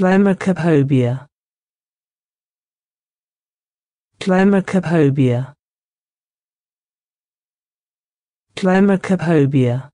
Climacophobia Climacophobia Climacophobia